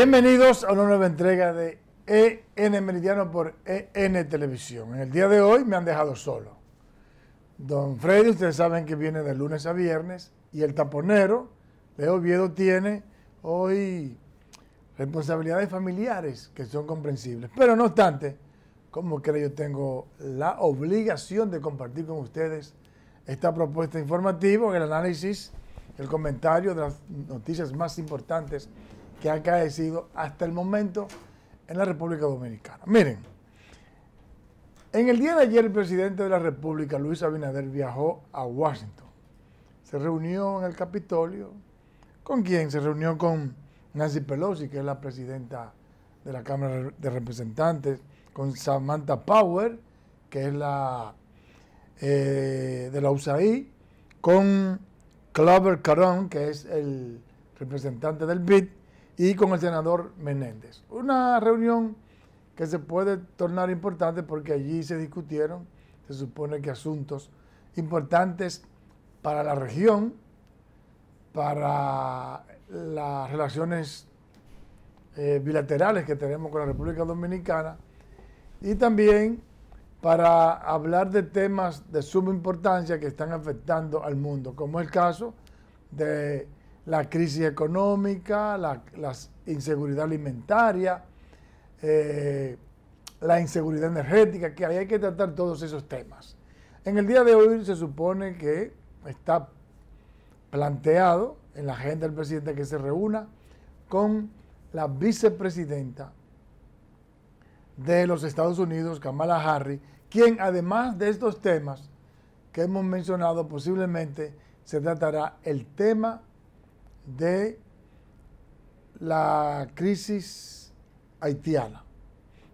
Bienvenidos a una nueva entrega de EN Meridiano por EN Televisión. En el día de hoy me han dejado solo. Don Freddy, ustedes saben que viene de lunes a viernes, y el taponero de Oviedo tiene hoy responsabilidades familiares que son comprensibles. Pero no obstante, como creo, yo tengo la obligación de compartir con ustedes esta propuesta informativa, el análisis, el comentario de las noticias más importantes que ha acaecido hasta el momento en la República Dominicana. Miren, en el día de ayer el presidente de la República, Luis Abinader, viajó a Washington. Se reunió en el Capitolio. ¿Con quién? Se reunió con Nancy Pelosi, que es la presidenta de la Cámara de Representantes, con Samantha Power, que es la eh, de la USAID, con Clover Carón, que es el representante del BID, y con el senador Menéndez. Una reunión que se puede tornar importante porque allí se discutieron, se supone que asuntos importantes para la región, para las relaciones eh, bilaterales que tenemos con la República Dominicana y también para hablar de temas de suma importancia que están afectando al mundo, como el caso de la crisis económica, la, inseguridad alimentaria, eh, la inseguridad energética, que hay que tratar todos esos temas. En el día de hoy se supone que está planteado en la agenda del presidente que se reúna con la vicepresidenta de los Estados Unidos, Kamala Harris, quien además de estos temas que hemos mencionado, posiblemente se tratará el tema de la crisis haitiana,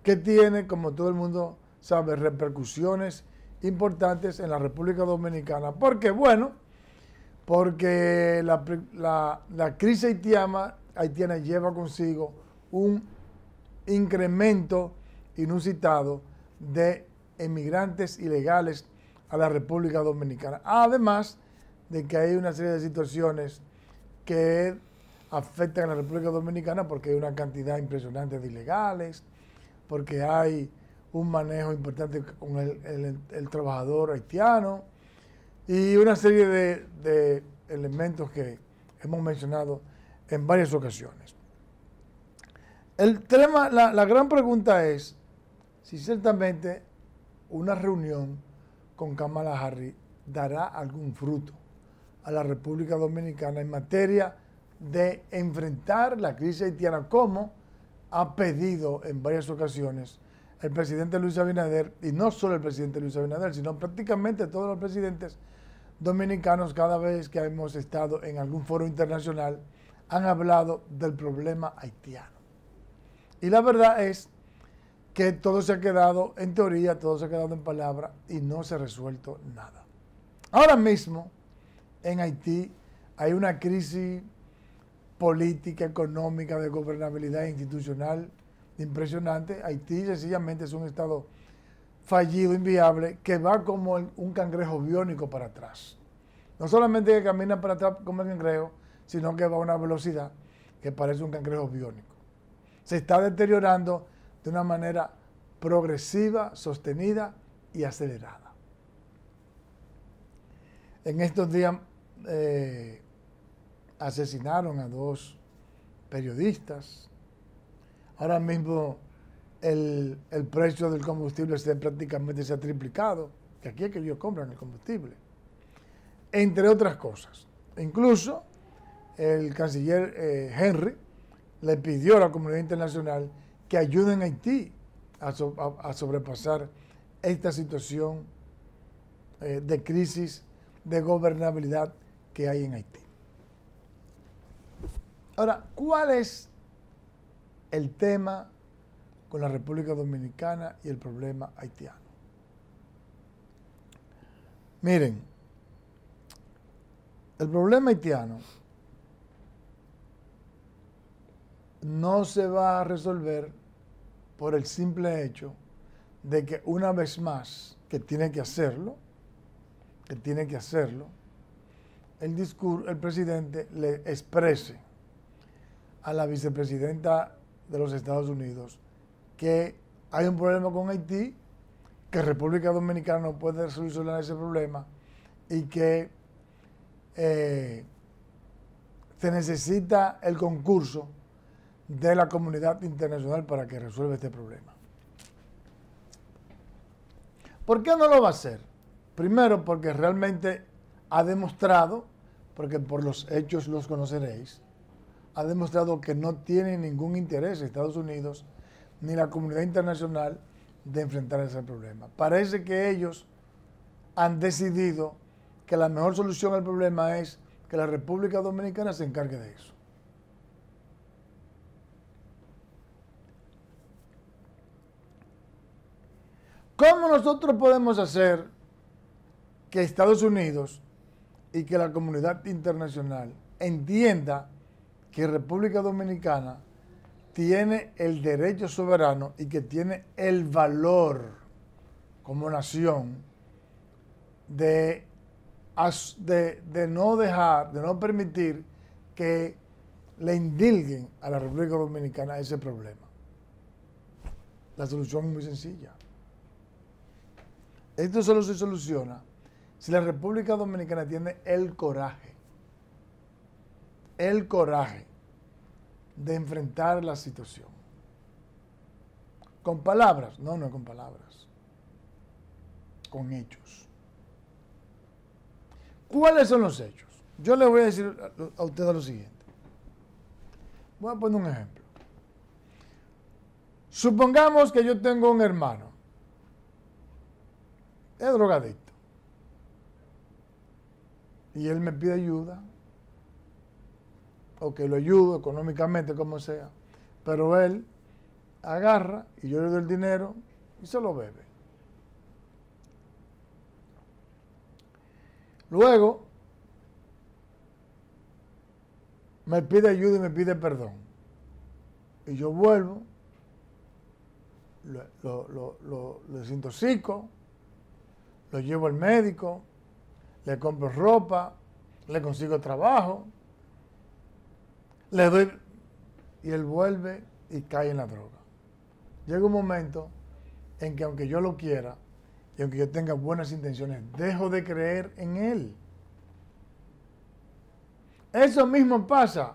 que tiene, como todo el mundo sabe, repercusiones importantes en la República Dominicana. Porque, bueno, porque la, crisis haitiana, haitiana lleva consigo un incremento inusitado de emigrantes ilegales a la República Dominicana. Además de que hay una serie de situaciones que afectan a la República Dominicana porque hay una cantidad impresionante de ilegales, porque hay un manejo importante con el, trabajador haitiano y una serie de, elementos que hemos mencionado en varias ocasiones. El tema, la, la, gran pregunta es si ciertamente una reunión con Kamala Harris dará algún fruto a la República Dominicana en materia de enfrentar la crisis haitiana, como ha pedido en varias ocasiones el presidente Luis Abinader, y no solo el presidente Luis Abinader, sino prácticamente todos los presidentes dominicanos cada vez que hemos estado en algún foro internacional, han hablado del problema haitiano. Y la verdad es que todo se ha quedado en teoría, todo se ha quedado en palabra y no se ha resuelto nada. Ahora mismo, en Haití hay una crisis política, económica, de gobernabilidad institucional impresionante. Haití sencillamente es un estado fallido, inviable, que va como un cangrejo biónico para atrás. No solamente que camina para atrás como el cangrejo, sino que va a una velocidad que parece un cangrejo biónico. Se está deteriorando de una manera progresiva, sostenida y acelerada. En estos días eh, asesinaron a dos periodistas. Ahora mismo el, precio del combustible se, prácticamente se ha triplicado, que aquí es que ellos compran el combustible, entre otras cosas. Incluso el canciller eh, Henry le pidió a la comunidad internacional que ayuden a Haití a, sobrepasar esta situación eh, de crisis de gobernabilidad que hay en Haití. Ahora, ¿cuál es el tema con la República Dominicana y el problema haitiano? Miren, el problema haitiano no se va a resolver por el simple hecho de que una vez más, que tiene que hacerlo, que tiene que hacerlo, el discurso, el presidente le exprese a la vicepresidenta de los Estados Unidos que hay un problema con Haití, que República Dominicana no puede solucionar ese problema y que eh, se necesita el concurso de la comunidad internacional para que resuelva este problema. ¿Por qué no lo va a hacer? Primero, porque realmente ha demostrado, porque por los hechos los conoceréis, ha demostrado que no tiene ningún interés Estados Unidos ni la comunidad internacional de enfrentar ese problema. Parece que ellos han decidido que la mejor solución al problema es que la República Dominicana se encargue de eso. ¿Cómo nosotros podemos hacer que Estados Unidos y que la comunidad internacional entienda que República Dominicana tiene el derecho soberano y que tiene el valor como nación de, de, no dejar, de no permitir que le indilguen a la República Dominicana ese problema. La solución es muy sencilla. Esto solo se soluciona si la República Dominicana tiene el coraje, el coraje de enfrentar la situación. Con palabras, no, no con palabras, con hechos. ¿Cuáles son los hechos? Yo les voy a decir a ustedes lo siguiente. Voy a poner un ejemplo. Supongamos que yo tengo un hermano. Es drogadicto y él me pide ayuda, o que lo ayudo económicamente, como sea, pero él agarra y yo le doy el dinero y se lo bebe. Luego, me pide ayuda y me pide perdón. Y yo vuelvo, lo, siento lo, lo lo llevo al médico, le compro ropa, le consigo trabajo, le doy y él vuelve y cae en la droga. Llega un momento en que aunque yo lo quiera y aunque yo tenga buenas intenciones, dejo de creer en él. Eso mismo pasa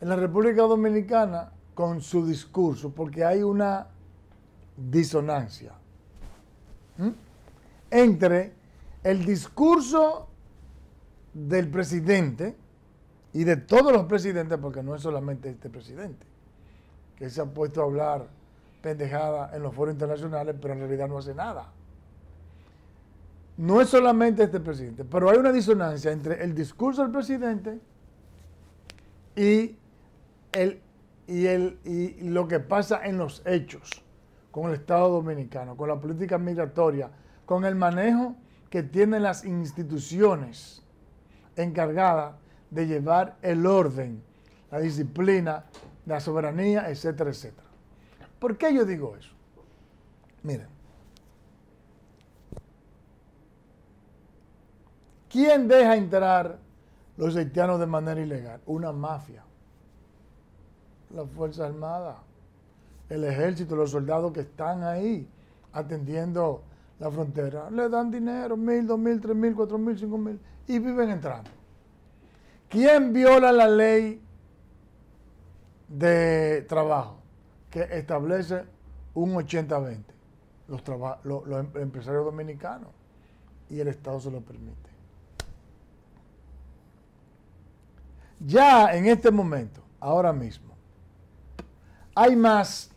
en la República Dominicana con su discurso, porque hay una disonancia entre el discurso del presidente y de todos los presidentes, porque no es solamente este presidente, que se ha puesto a hablar pendejada en los foros internacionales, pero en realidad no hace nada. No es solamente este presidente, pero hay una disonancia entre el discurso del presidente y, y, el, y lo que pasa en los hechos con el Estado Dominicano, con la política migratoria, con el manejo que tienen las instituciones encargadas de llevar el orden, la disciplina, la soberanía, etcétera, etcétera. ¿Por qué yo digo eso? Miren, ¿quién deja entrar los haitianos de manera ilegal? Una mafia, la Fuerza Armada, el ejército, los soldados que están ahí atendiendo la frontera, le dan dinero, mil, dos mil, tres mil, cuatro mil, cinco mil, y viven entrando. ¿Quién viola la ley de trabajo que establece un 80-20? Los, los em, empresarios dominicanos. Y el Estado se lo permite. Ya en este momento, ahora mismo, hay más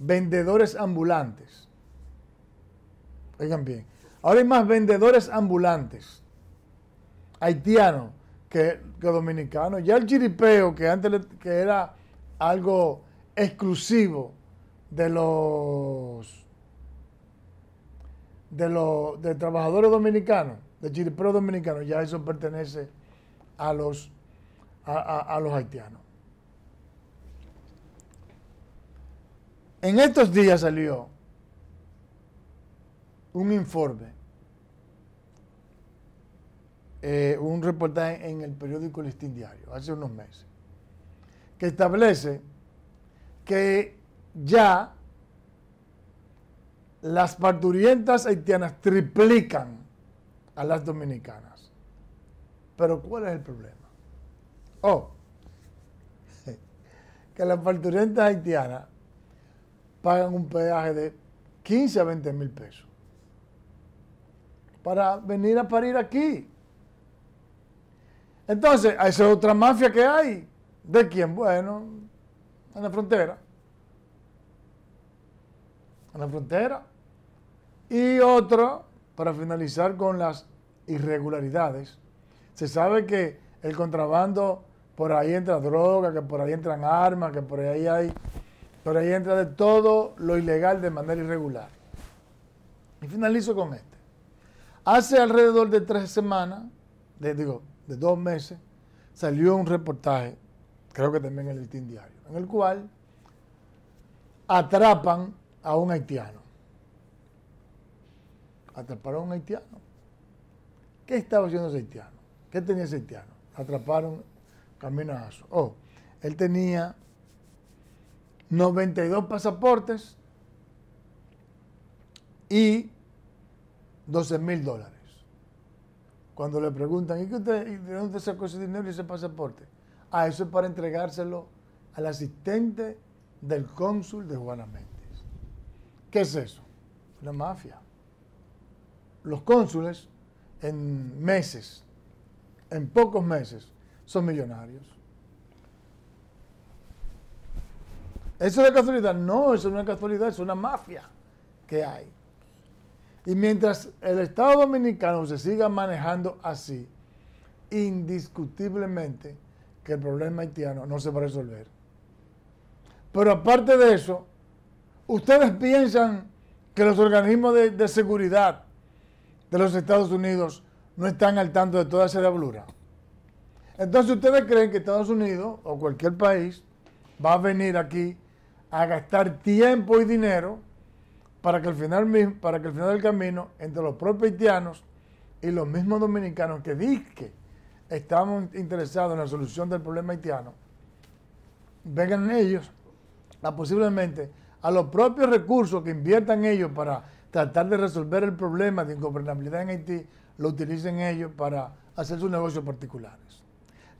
vendedores ambulantes Oigan Ahora hay más vendedores ambulantes, haitianos que, dominicanos. Ya el chiripeo, que antes que era algo exclusivo de los de los trabajadores dominicanos, de chiripeos dominicanos, ya eso pertenece a los a los haitianos. En estos días salió un informe, eh, un reportaje en el periódico Listín Diario, hace unos meses, que establece que ya las parturientas haitianas triplican a las dominicanas. Pero ¿cuál es el problema? Oh, que las parturientas haitianas pagan un peaje de 15 a 20 mil pesos para venir a parir aquí. Entonces, esa otra mafia que hay. ¿De quién? Bueno, a la frontera. A la frontera. Y otro, para finalizar con las irregularidades. Se sabe que el contrabando, por ahí entra droga, que por ahí entran armas, que por ahí hay, por ahí entra de todo lo ilegal de manera irregular. Y finalizo con este. Hace alrededor de tres semanas, digo, de dos meses, salió un reportaje, creo que también en el Team Diario, en el cual atrapan a un haitiano. Atraparon a un haitiano. ¿Qué estaba haciendo ese haitiano? ¿Qué tenía ese haitiano? Atraparon camino a Oh, él tenía 92 pasaportes y 12 mil dólares. Cuando le preguntan, ¿y qué usted, de dónde sacó ese dinero y ese pasaporte? Ah, eso es para entregárselo al asistente del cónsul de Juana Méndez. ¿Qué es eso? Una mafia. Los cónsules en meses, en pocos meses, son millonarios. ¿Eso es casualidad? No, eso no es casualidad, es una mafia que hay. Y mientras el Estado Dominicano se siga manejando así, indiscutiblemente que el problema haitiano no se va a resolver. Pero aparte de eso, ustedes piensan que los organismos de, seguridad de los Estados Unidos no están al tanto de toda esa diablura. Entonces ustedes creen que Estados Unidos o cualquier país va a venir aquí a gastar tiempo y dinero para que al final, del camino, entre los propios haitianos y los mismos dominicanos que que estamos interesados en la solución del problema haitiano, vengan ellos posiblemente a los propios recursos que inviertan ellos para tratar de resolver el problema de ingobernabilidad en Haití, lo utilicen ellos para hacer sus negocios particulares.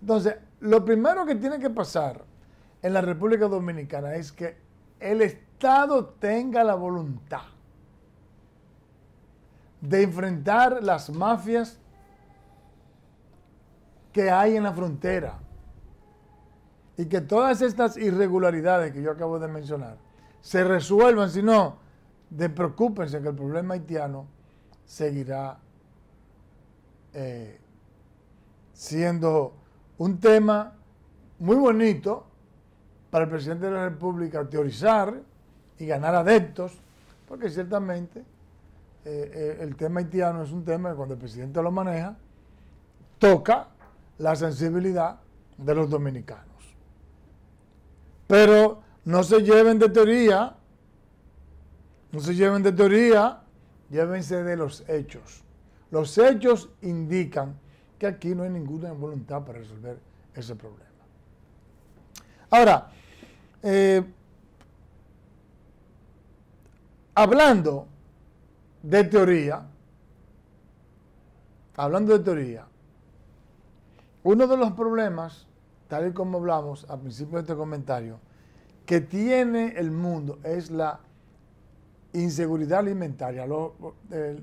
Entonces, lo primero que tiene que pasar en la República Dominicana es que el Estado Estado tenga la voluntad de enfrentar las mafias que hay en la frontera y que todas estas irregularidades que yo acabo de mencionar se resuelvan, si no, despreocúpense que el problema haitiano seguirá eh, siendo un tema muy bonito para el presidente de la República teorizar, y ganar adeptos, porque ciertamente eh, eh, el tema haitiano es un tema que cuando el presidente lo maneja, toca la sensibilidad de los dominicanos. Pero no se lleven de teoría, no se lleven de teoría, llévense de los hechos. Los hechos indican que aquí no hay ninguna voluntad para resolver ese problema. Ahora, eh, hablando de teoría, hablando de teoría, uno de los problemas, tal y como hablamos al principio de este comentario, que tiene el mundo es la inseguridad alimentaria,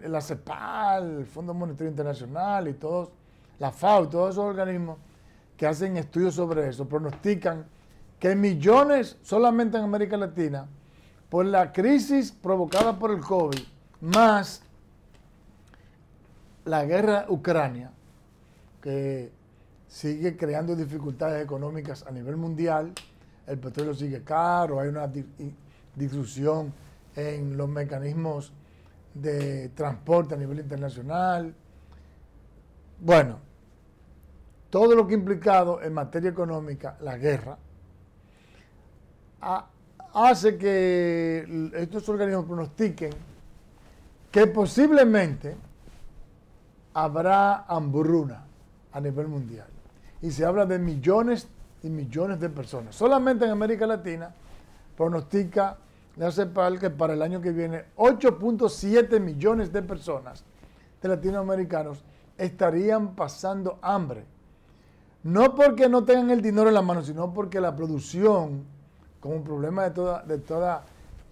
La CEPAL, el Fondo Monetario Internacional y todos, la FAO, todos esos organismos que hacen estudios sobre eso, pronostican que millones solamente en América Latina por la crisis provocada por el COVID, más la guerra Ucrania, que sigue creando dificultades económicas a nivel mundial, el petróleo sigue caro, hay una disrupción en los mecanismos de transporte a nivel internacional. Bueno, todo lo que implicado en materia económica, la guerra, ha hace que estos organismos pronostiquen que posiblemente habrá hambruna a nivel mundial. Y se habla de millones y millones de personas. Solamente en América Latina pronostica la CEPAL que para el año que viene 8.7 millones de personas de latinoamericanos estarían pasando hambre. No porque no tengan el dinero en la mano, sino porque la producción un problema de toda, de toda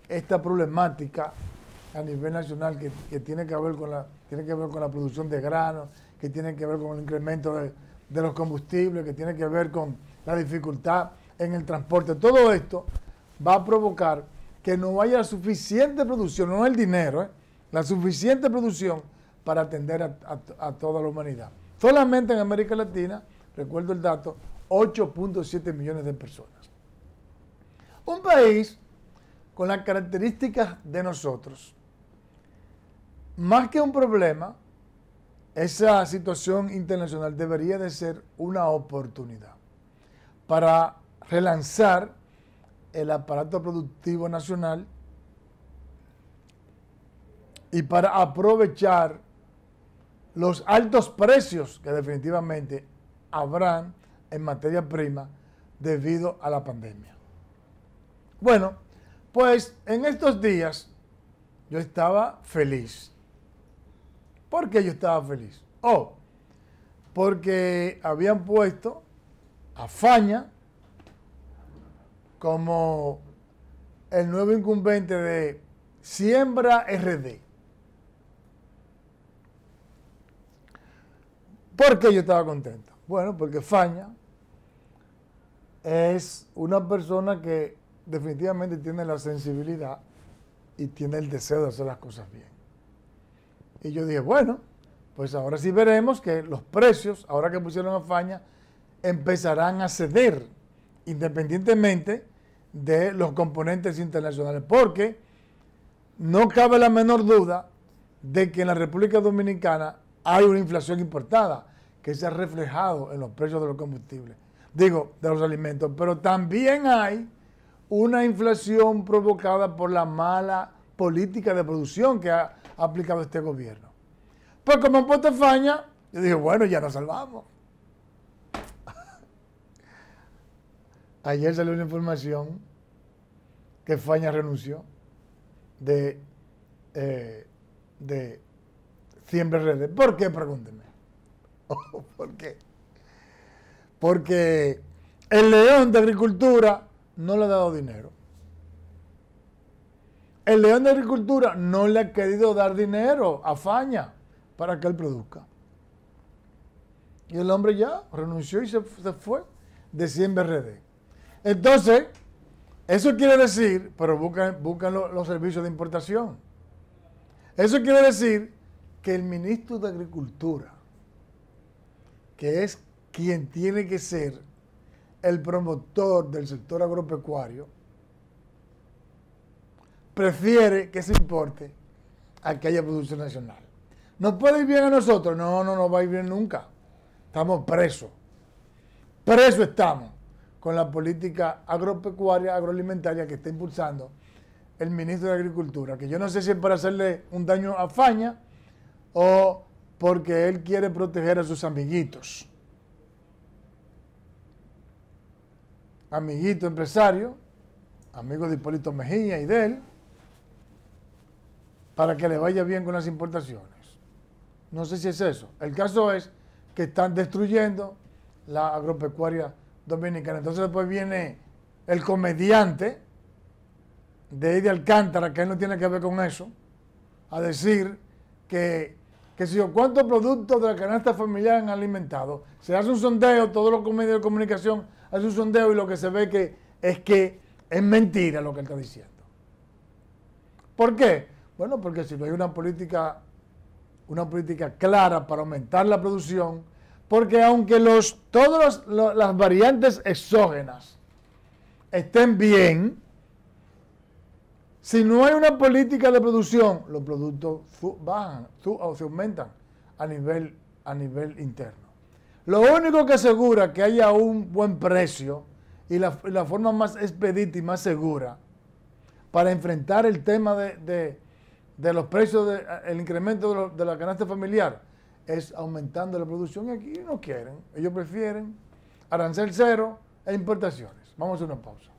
esta problemática a nivel nacional que, tiene, que ver con la, tiene que ver con la producción de granos, que tiene que ver con el incremento de, los combustibles, que tiene que ver con la dificultad en el transporte. Todo esto va a provocar que no haya suficiente producción, no el dinero, eh, la suficiente producción para atender a, toda la humanidad. Solamente en América Latina, recuerdo el dato, 8.7 millones de personas. Un país con las características de nosotros. Más que un problema, esa situación internacional debería de ser una oportunidad para relanzar el aparato productivo nacional y para aprovechar los altos precios que definitivamente habrán en materia prima debido a la pandemia. Bueno, pues en estos días yo estaba feliz. ¿Por qué yo estaba feliz? Oh, porque habían puesto a Faña como el nuevo incumbente de Siembra RD. ¿Por qué yo estaba contento? Bueno, porque Faña es una persona que definitivamente tiene la sensibilidad y tiene el deseo de hacer las cosas bien. Y yo dije, bueno, pues ahora sí veremos que los precios, ahora que pusieron a Faña, empezarán a ceder independientemente de los componentes internacionales, porque no cabe la menor duda de que en la República Dominicana hay una inflación importada que se ha reflejado en los precios de los combustibles, digo, de los alimentos, pero también hay una inflación provocada por la mala política de producción que ha aplicado este gobierno. Pues como puesto Faña... yo dije, bueno, ya nos salvamos. Ayer salió una información que Faña renunció de, eh, de Siempre Redes. ¿Por qué? Pregúntenme. ¿Por qué? Porque el león de agricultura no le ha dado dinero. El león de agricultura no le ha querido dar dinero a Faña para que él produzca. Y el hombre ya renunció y se, fue de 100 BRD. Entonces, eso quiere decir, pero buscan, los servicios de importación. Eso quiere decir que el ministro de Agricultura, que es quien tiene que ser el promotor del sector agropecuario prefiere que se importe a que haya producción nacional. ¿Nos puede ir bien a nosotros? No, no no va a ir bien nunca. Estamos presos. Presos estamos con la política agropecuaria, agroalimentaria que está impulsando el ministro de Agricultura, que yo no sé si es para hacerle un daño a Faña o porque él quiere proteger a sus amiguitos. amiguito empresario, amigo de Hipólito Mejía y de él, para que le vaya bien con las importaciones. No sé si es eso. El caso es que están destruyendo la agropecuaria dominicana. Entonces después viene el comediante de Alcántara, que él no tiene que ver con eso, a decir que que cuántos productos de la canasta familiar han alimentado. Se hace un sondeo, todos los medios de comunicación hacen un sondeo y lo que se ve que es que es mentira lo que él está diciendo. ¿Por qué? Bueno, porque si no hay una política, una política clara para aumentar la producción, porque aunque los, todas las variantes exógenas estén bien, si no hay una política de producción, los productos bajan o se aumentan a nivel, a nivel interno. Lo único que asegura que haya un buen precio y la, forma más expedita y más segura para enfrentar el tema de, los precios, de, el incremento de, la canasta familiar, es aumentando la producción. Y aquí no quieren, ellos prefieren arancel cero e importaciones. Vamos a una pausa.